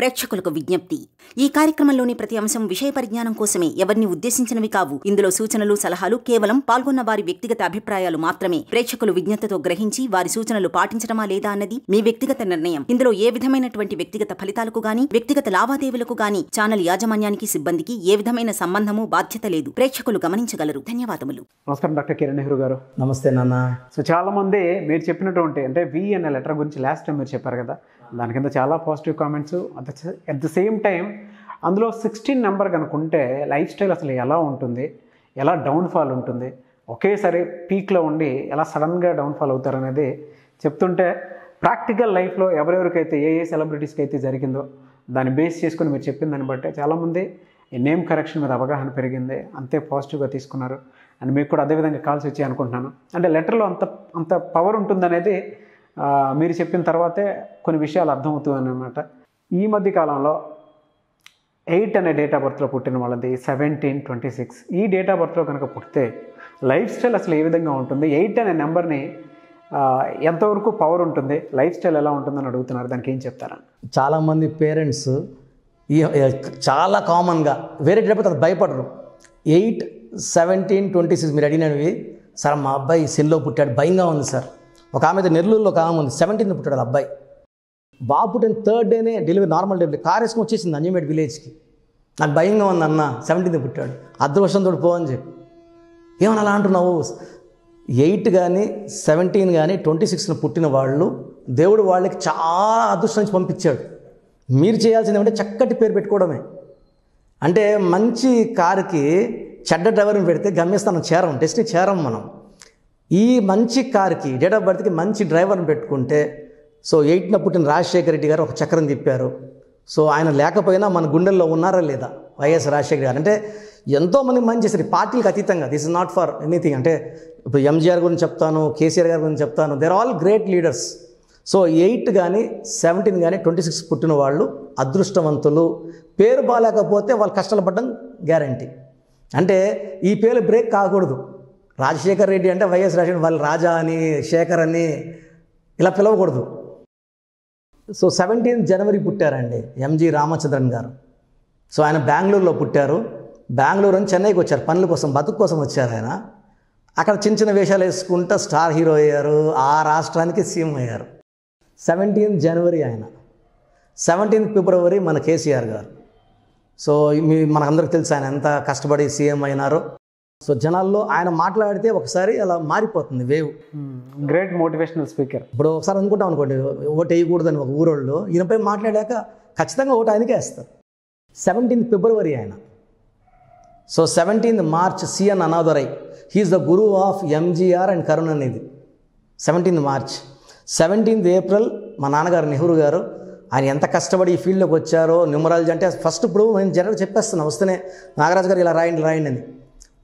ప్రేక్షకులకు విజ్ఞప్తి ఈ కార్యక్రమంలోని ప్రతి అంశం విషయ పరిజ్ఞానం కోసమే ఎవరిని ఉద్దేశించినవి కావు ఇందులో సూచనలు సలహాలు కేవలం పాల్గొన్న వారి వ్యక్తిగత అభిప్రాయాలు మాత్రమే ప్రేక్షకులు విజ్ఞతతో గ్రహించి వారి సూచనలు పాటించడమా లేదా అన్నది మీ వ్యక్తిగత నిర్ణయం ఇందులో ఏ విధమైనటువంటి వ్యక్తిగత ఫలితాలకు గాని వ్యక్తిగత లావాదేవీలకు గాని ఛానల్ యాజమాన్యానికి సిబ్బందికి ఏ విధమైన సంబంధము బాధ్యత లేదు ప్రేక్షకులు గమనించగలరు ధన్యవాదములు నమస్కారం డాక్టర్ కిరణ్ నెహ్రూ గారు నమస్తే నాన్న సో చాలా మంది మీరు చెప్పినటువంటి అంటే వి అనే లెటర్ గురించి లాస్ట్ టైం మీరు చెప్పారు కదా దాని కింద చాలా positive comments at the same time అందులో సిక్స్టీన్ నెంబర్ కనుకుంటే లైఫ్ స్టైల్ అసలు ఎలా ఉంటుంది ఎలా డౌన్ఫాల్ ఉంటుంది ఒకేసారి పీక్లో ఉండి ఎలా సడన్గా డౌన్ఫాల్ అవుతారు అనేది చెప్తుంటే ప్రాక్టికల్ లైఫ్లో ఎవరెవరికైతే ఏ ఏ సెలబ్రిటీస్కి అయితే జరిగిందో దాన్ని బేస్ చేసుకుని మీరు చెప్పిన దాన్ని బట్టే చాలామంది ఈ నేమ్ కరెక్షన్ మీద అవగాహన పెరిగింది అంతే పాజిటివ్గా తీసుకున్నారు అండ్ మీకు కూడా అదేవిధంగా కాల్స్ వచ్చాయి అనుకుంటున్నాను అంటే లెటర్లో అంత అంత పవర్ ఉంటుందనేది మీరు చెప్పిన తర్వాతే కొన్ని విషయాలు అర్థమవుతున్నాయి అనమాట ఈ మధ్య కాలంలో ఎయిట్ అనే డేట్ ఆఫ్ బర్త్లో పుట్టిన వాళ్ళది సెవెంటీన్ ట్వంటీ సిక్స్ ఈ డేట్ ఆఫ్ బర్త్లో కనుక పుడితే లైఫ్ స్టైల్ అసలు ఏ విధంగా ఉంటుంది ఎయిట్ అనే నెంబర్ని ఎంతవరకు పవర్ ఉంటుంది లైఫ్ స్టైల్ ఎలా ఉంటుందని అడుగుతున్నారు దానికి ఏం చెప్తారా చాలామంది పేరెంట్స్ ఈ చాలా కామన్గా వేరే డేట్ అది భయపడరు ఎయిట్ సెవెంటీన్ ట్వంటీ సిక్స్ మీరు అడిగినవి సార్ మా అబ్బాయి సెల్లో పుట్టాడు భయంగా ఉంది సార్ ఒక ఆమె అయితే నెల్లూరులో ఒక ఆమె ఉంది సెవెంటీన్త్ పుట్టాడు అబ్బాయి బాబు పుట్టిన థర్డ్ డేనే డెలివరీ నార్మల్ డెలివరీ కార్ వచ్చేసింది అంజమేడ్ విలేజ్కి నాకు భయంగా ఉంది అన్న సెవెంటీన్త్ పుట్టాడు అదృష్టంతో పో అని చెప్పి ఏమన్నా అలా అంటున్నావు ఎయిట్ కానీ సెవెంటీన్ కానీ ట్వంటీ సిక్స్న పుట్టిన వాళ్ళు దేవుడు వాళ్ళకి చాలా అదృష్టం నుంచి పంపించాడు మీరు చేయాల్సింది ఏమంటే చక్కటి పేరు పెట్టుకోవడమే అంటే మంచి కారుకి చెడ్డ డ్రైవర్ని పెడితే గమ్యస్థానం చేరం డెస్టినీ చేరం మనం ఈ మంచి కార్కి డేట్ ఆఫ్ బర్త్కి మంచి డ్రైవర్ని పెట్టుకుంటే సో ఎయిట్న పుట్టిన రాజశేఖర రెడ్డి గారు ఒక చక్రం తిప్పారు సో ఆయన లేకపోయినా మన గుండెల్లో ఉన్నారా లేదా వైఎస్ రాజశేఖర గారు అంటే ఎంతోమంది మంచి చేశారు పార్టీలకు అతీతంగా this is not for anything అంటే ఇప్పుడు ఎంజీఆర్ గురించి చెప్తాను కేసీఆర్ గారి గురించి చెప్తాను they're all great leaders so eight కానీ సెవెంటీన్ కానీ ట్వంటీ సిక్స్ పుట్టిన వాళ్ళు అదృష్టవంతులు పేరు బాగాలేకపోతే వాళ్ళు కష్టాలు పడడం గ్యారంటీ అంటే ఈ పేరు బ్రేక్ కాకూడదు రాజశేఖర్ రెడ్డి అంటే వైఎస్ రాజశేఖర్ వాళ్ళు రాజా అని శేఖర్ అని ఇలా పిలవకూడదు సో సెవెంటీన్త్ జనవరి పుట్టారండి ఎంజి రామచంద్రన్ గారు సో ఆయన బెంగళూరులో పుట్టారు బెంగళూరు అని చెన్నైకి వచ్చారు పనుల కోసం బతుకు కోసం వచ్చారు ఆయన అక్కడ చిన్న చిన్న వేషాలు వేసుకుంటా స్టార్ హీరో అయ్యారు ఆ రాష్ట్రానికి సీఎం అయ్యారు సెవెంటీన్త్ జనవరి ఆయన సెవెంటీన్త్ ఫిబ్రవరి మన కేసీఆర్ గారు సో మీ మనకందరికి తెలుసు ఆయన ఎంత కష్టపడి సీఎం అయినారో సో జనాల్లో ఆయన మాట్లాడితే ఒకసారి అలా మారిపోతుంది వేవ్ గ్రేట్ మోటివేషనల్ స్పీకర్ ఇప్పుడు ఒకసారి అనుకుంటాం అనుకోండి ఓటు వేయకూడదని ఒక ఊరోళ్ళు ఈయనపై మాట్లాడాక ఖచ్చితంగా ఓటు ఆయనకే వేస్తారు సెవెంటీన్త్ ఫిబ్రవరి ఆయన so seventeenth March CN Annadurai he is the గురువు ఆఫ్ ఎంజీఆర్ అండ్ కరుణ్ అనేది సెవెంటీన్త్ మార్చ్ సెవెంటీన్త్ ఏప్రిల్ మా నాన్నగారు నెహ్రూ గారు ఆయన ఎంత కష్టపడి ఈ ఫీల్డ్లోకి వచ్చారో న్యూమరాలజీ అంటే ఫస్ట్ ఇప్పుడు నేను జనరల్ చెప్పేస్తున్నాను వస్తేనే నాగరాజు గారు ఇలా రాయండి రాయండి అని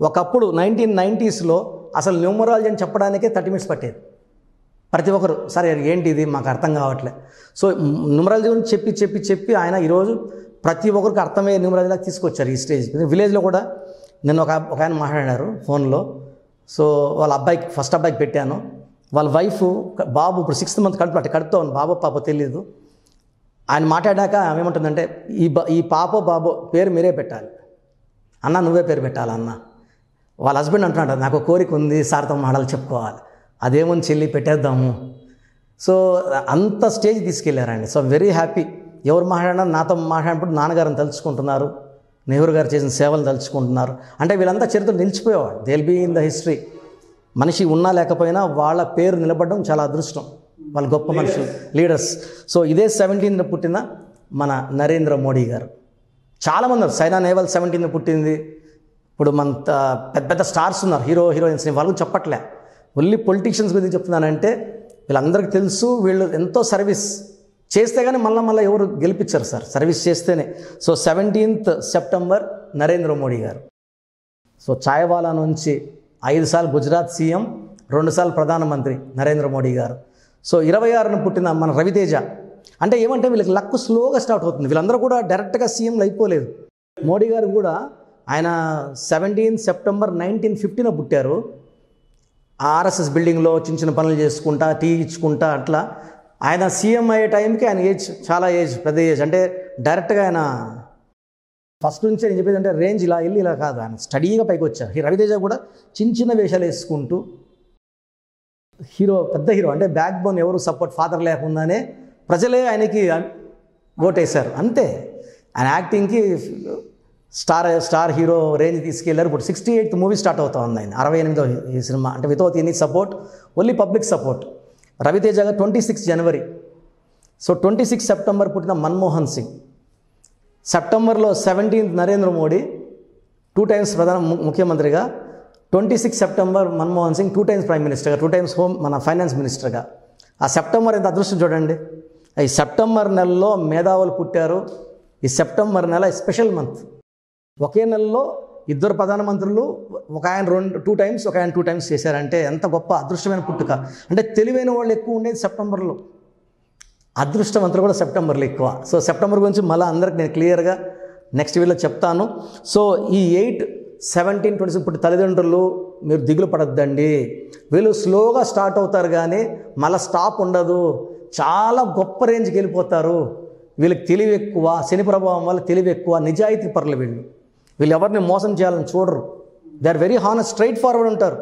ఒకప్పుడు నైన్టీన్ నైంటీస్లో అసలు న్యూమరాలజీ అని చెప్పడానికే థర్టీ మినిట్స్ పట్టేది ప్రతి ఒక్కరు సరే ఏంటి ఇది మాకు అర్థం కావట్లే సో న్యూమరాలజీ గురించి చెప్పి చెప్పి చెప్పి ఆయన ఈరోజు ప్రతి ఒక్కరికి అర్థమయ్యే లాగా తీసుకొచ్చారు ఈ స్టేజ్ విలేజ్లో కూడా నేను ఒక ఒక ఆయన మాట్లాడారు ఫోన్లో సో వాళ్ళ అబ్బాయికి ఫస్ట్ అబ్బాయికి పెట్టాను వాళ్ళ వైఫ్ బాబు ఇప్పుడు సిక్స్త్ మంత్ కడుపు అంటే కడుపుతో ఉంది బాబో పాప తెలియదు ఆయన మాట్లాడాక ఏమంటుందంటే ఈ బా ఈ పాపో బాబో పేరు మీరే పెట్టాలి అన్న నువ్వే పేరు పెట్టాలన్నా వాళ్ళ హస్బెండ్ అంటున్నాడు నాకు కోరిక ఉంది సార్తో మాటలు చెప్పుకోవాలి అదేమని చెల్లి పెట్టేద్దాము సో అంత స్టేజ్ తీసుకెళ్ళారండి సో వెరీ హ్యాపీ ఎవరు మాట్లాడినా నాతో మాట్లాడినప్పుడు నాన్నగారిని తలుచుకుంటున్నారు నెహ్రూ గారు చేసిన సేవలు తలుచుకుంటున్నారు అంటే వీళ్ళంతా చరిత్ర నిలిచిపోయేవాడు they'll be in the history మనిషి ఉన్నా లేకపోయినా వాళ్ళ పేరు నిలబడడం చాలా అదృష్టం వాళ్ళ గొప్ప మనుషులు లీడర్స్ సో ఇదే సెవెంటీన్త్ పుట్టిన మన నరేంద్ర మోడీ గారు చాలామంది సైనా నేవల్ సెవెంటీన్త్ పుట్టింది ఇప్పుడు మన పెద్ద పెద్ద స్టార్స్ ఉన్నారు హీరో హీరోయిన్స్ని వాళ్ళకి చెప్పట్లే ఓన్లీ పొలిటీషియన్స్ గురించి చెప్తున్నానంటే వీళ్ళందరికీ తెలుసు వీళ్ళు ఎంతో సర్వీస్ చేస్తే కానీ మళ్ళీ మళ్ళీ ఎవరు గెలిపించారు సార్ సర్వీస్ చేస్తేనే so seventeenth September Narendra Modi గారు సో చాయవాలా నుంచి ఐదు సార్లు గుజరాత్ సీఎం రెండుసార్లు ప్రధానమంత్రి నరేంద్ర మోడీ గారు సో ఇరవై ఆరున పుట్టిన మన రవితేజ అంటే ఏమంటే వీళ్ళకి లక్ స్లోగా స్టార్ట్ అవుతుంది వీళ్ళందరూ కూడా డైరెక్ట్గా సీఎంలు అయిపోలేదు మోడీ గారు కూడా ఆయన సెవెంటీన్ సెప్టెంబర్ నైన్టీన్ ఫిఫ్టీన పుట్టారు ఆర్ఎస్ఎస్ బిల్డింగ్లో చిన్న చిన్న పనులు చేసుకుంటా టీ ఇచ్చుకుంటా అట్లా ఆయన సీఎం అయ్యే టైంకి ఆయన ఏజ్ చాలా ఏజ్ పెద్ద ఏజ్ అంటే డైరెక్ట్గా ఆయన ఫస్ట్ నుంచి నేను చెప్పేది అంటే రేంజ్ ఇలా వెళ్ళి ఇలా కాదు ఆయన స్టడీగా పైకి వచ్చారు రవితేజ కూడా చిన్న చిన్న వేషాలు వేసుకుంటూ హీరో పెద్ద హీరో అంటే బ్యాక్ బోన్ ఎవరు సపోర్ట్ ఫాదర్ లేకుండానే ప్రజలే ఆయనకి ఓటేశారు అంతే ఆయన యాక్టింగ్కి స్టార్ స్టార్ హీరో రేంజ్ తీసుకెళ్లారు ఇప్పుడు సిక్స్టీ ఎయిత్ మూవీ స్టార్ట్ అవుతా ఉంది ఆయన అరవై ఎనిమిదో ఈ సినిమా అంటే without any support only public support Raviteja గారు ట్వంటీ సిక్స్ జనవరి సో ట్వంటీ సిక్స్ సెప్టెంబర్ పుట్టిన మన్మోహన్ సింగ్ సెప్టెంబర్లో seventeenth Narendra Modi two times ప్రధాన ముఖ్యమంత్రిగా twenty six September Manmohan Singh two times prime మినిస్టర్గా టూ టైమ్స్ హోమ్ మన ఫైనాన్స్ మినిస్టర్గా ఆ సెప్టెంబర్ ఎంత అదృష్టం చూడండి ఈ సెప్టెంబర్ నెలలో మేధావులు పుట్టారు ఈ సెప్టెంబర్ నెల స్పెషల్ మంత్ ఒకే నెలలో ఇద్దరు ప్రధానమంత్రులు ఒక ఆయన రెండు టూ టైమ్స్ ఒక ఆయన టూ టైమ్స్ చేశారంటే ఎంత గొప్ప అదృష్టమైన పుట్టుక అంటే తెలివైన వాళ్ళు ఎక్కువ ఉండేది సెప్టెంబర్లో అదృష్టవంతులు కూడా సెప్టెంబర్లో ఎక్కువ సో సెప్టెంబర్ గురించి మళ్ళీ అందరికి నేను క్లియర్గా నెక్స్ట్ వీడియోలో చెప్తాను సో ఈ ఎయిట్ సెవెంటీన్ ట్వంటీ ఇప్పుడు తల్లిదండ్రులు మీరు దిగులు పడద్దండి వీళ్ళు స్లోగా స్టార్ట్ అవుతారు కానీ మళ్ళీ స్టాప్ ఉండదు చాలా గొప్ప రేంజ్కి వెళ్ళిపోతారు వీళ్ళకి తెలివి ఎక్కువ శని ప్రభావం వల్ల తెలివి ఎక్కువ నిజాయితీ పరులు వీళ్ళు వీళ్ళు ఎవరిని మోసం చేయాలని చూడరు they are very honest straightforward ఉంటారు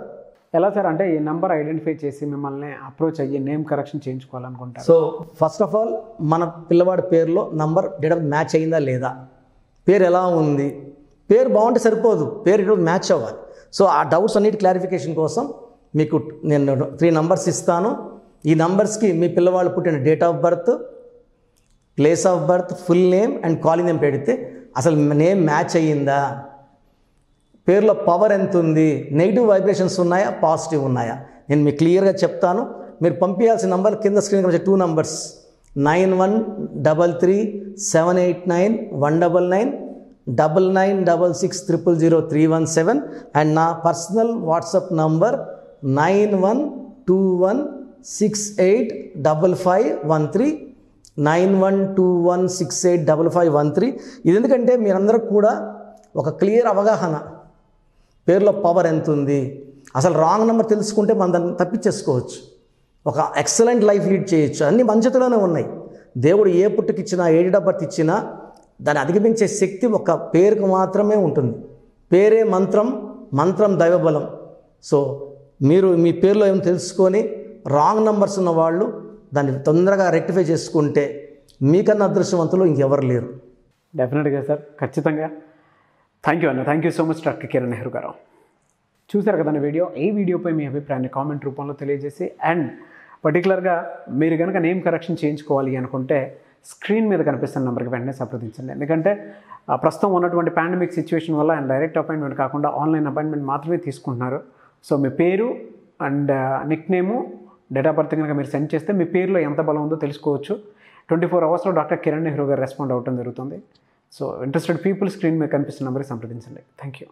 ఎలా సార్ అంటే ఈ నెంబర్ ఐడెంటిఫై చేసి మిమ్మల్ని అప్రోచ్ అయ్యి నేమ్ కరెక్షన్ చేయించుకోవాలనుకుంటారు సో ఫస్ట్ ఆఫ్ ఆల్ మన పిల్లవాడి పేరులో నంబర్ డేట్ మ్యాచ్ అయిందా లేదా పేరు ఎలా ఉంది పేరు బాగుంటే సరిపోదు పేరు ఇటు మ్యాచ్ అవ్వాలి సో ఆ డౌట్స్ అన్నిటి క్లారిఫికేషన్ కోసం మీకు నేను త్రీ నంబర్స్ ఇస్తాను ఈ నంబర్స్కి మీ పిల్లవాళ్ళు పుట్టిన date of birth place of birth full name and calling name పెడితే అసలు నేమ్ మ్యాచ్ అయ్యిందా పేరులో పవర్ ఎంత ఉంది నెగిటివ్ వైబ్రేషన్స్ ఉన్నాయా పాజిటివ్ ఉన్నాయా నేను మీకు క్లియర్గా చెప్తాను మీరు పంపించాల్సిన నంబర్ కింద స్క్రీన్ వచ్చే two numbers nine one double three seven eight nine one double nine double nine double six triple zero three one seven and నా personal WhatsApp number nine one two one six eight double five one three nine one two one six eight double five one three ఇది ఎందుకంటే మీరందరూ కూడా ఒక clear అవగాహన పేర్లో power ఎంత ఉంది అసలు రాంగ్ నెంబర్ తెలుసుకుంటే మనం దాన్ని తప్పించేసుకోవచ్చు ఒక ఎక్సలెంట్ లైఫ్ లీడ్ చేయొచ్చు అన్ని మన ఉన్నాయి దేవుడు ఏ పుట్టుకిచ్చినా ఏడు డబ్బర్తి ఇచ్చినా దాన్ని అధిగమించే శక్తి ఒక పేరుకు మాత్రమే ఉంటుంది పేరే మంత్రం మంత్రం దైవబలం సో మీరు మీ పేరులో ఏం తెలుసుకొని రాంగ్ నంబర్స్ ఉన్న వాళ్ళు దాన్ని తొందరగా రెక్టిఫై చేసుకుంటే మీకన్నా అదృష్టవంతులు ఇంకెవరు లేరు డెఫినెట్గా సార్ ఖచ్చితంగా థ్యాంక్ యూ అన్న thank you so much doctor Kiran Nehru గారు చూశారు కదండి వీడియో ఈ వీడియోపై మీ అభిప్రాయాన్ని కామెంట్ రూపంలో తెలియజేసి అండ్ పర్టికులర్గా మీరు కనుక నేమ్ కరెక్షన్ చేయించుకోవాలి అనుకుంటే స్క్రీన్ మీద కనిపిస్తున్న నెంబర్కి వెంటనే సంప్రదించండి ఎందుకంటే ప్రస్తుతం ఉన్నటువంటి పాండమిక్ సిచ్యువేషన్ వల్ల ఆయన డైరెక్ట్ అపాయింట్మెంట్ కాకుండా ఆన్లైన్ అపాయింట్మెంట్ మాత్రమే తీసుకుంటున్నారు సో మీ పేరు and nickname date of birth కనుక మీరు సెండ్ చేస్తే మీ పేరులో ఎంత బలం ఉందో తెలుసుకోవచ్చు ట్వంటీ ఫోర్ అవర్స్లో డాక్టర్ కిరణ్ నెహ్రూ గారు రెస్పాండ్ అవ్వడం జరుగుతుంది సో ఇంట్రెస్టెడ్ పీపుల్ స్క్రీన్ మీద కనిపిస్తున్న నెంబర్కి సంప్రదించండి థ్యాంక్ యూ